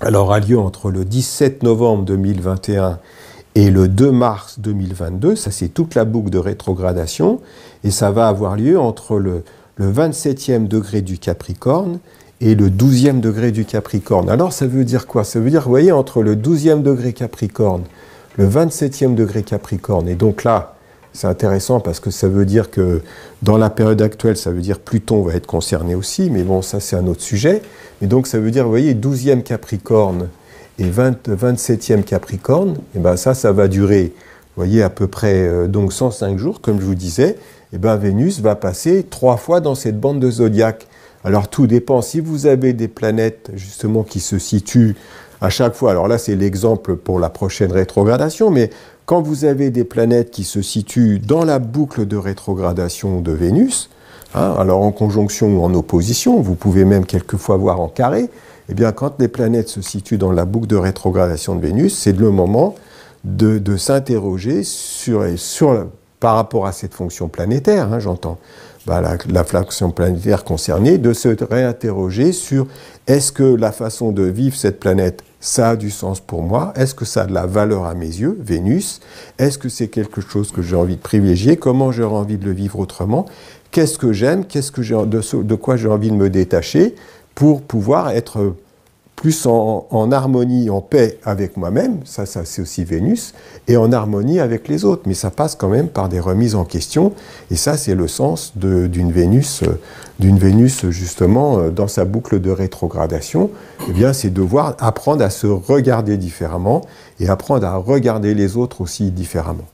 alors, a lieu entre le 17 novembre 2021 et le 2 mars 2022. Ça, c'est toute la boucle de rétrogradation. Et ça va avoir lieu entre le, le 27e degré du Capricorne et le 12e degré du Capricorne. Alors, ça veut dire quoi Ça veut dire, vous voyez, entre le 12e degré Capricorne, le 27e degré Capricorne, et donc là, c'est intéressant parce que ça veut dire que dans la période actuelle, ça veut dire Pluton va être concerné aussi, mais bon, ça c'est un autre sujet. Mais donc ça veut dire, vous voyez, 12e Capricorne et 27e Capricorne, et eh ben ça, ça va durer, vous voyez, à peu près euh, donc 105 jours, comme je vous disais, et eh ben Vénus va passer trois fois dans cette bande de zodiaque. Alors tout dépend. Si vous avez des planètes justement qui se situent à chaque fois, alors là c'est l'exemple pour la prochaine rétrogradation, mais quand vous avez des planètes qui se situent dans la boucle de rétrogradation de Vénus, hein, alors en conjonction ou en opposition, vous pouvez même quelquefois voir en carré, et eh bien quand les planètes se situent dans la boucle de rétrogradation de Vénus, c'est le moment de, s'interroger sur, sur par rapport à cette fonction planétaire, hein, j'entends, bah, la, fonction planétaire concernée, de se réinterroger sur est-ce que la façon de vivre cette planète, ça a du sens pour moi Est-ce que ça a de la valeur à mes yeux, Vénus Est-ce que c'est quelque chose que j'ai envie de privilégier Comment j'aurais envie de le vivre autrement Qu'est-ce que j'aime Qu'est-ce que de quoi j'ai envie de me détacher pour pouvoir être plus en, harmonie, en paix avec moi-même, ça, ça c'est aussi Vénus, et en harmonie avec les autres. Mais ça passe quand même par des remises en question, et ça c'est le sens d'une Vénus, euh, d'une Vénus justement euh, dans sa boucle de rétrogradation. Eh bien, c'est devoir apprendre à se regarder différemment et apprendre à regarder les autres aussi différemment.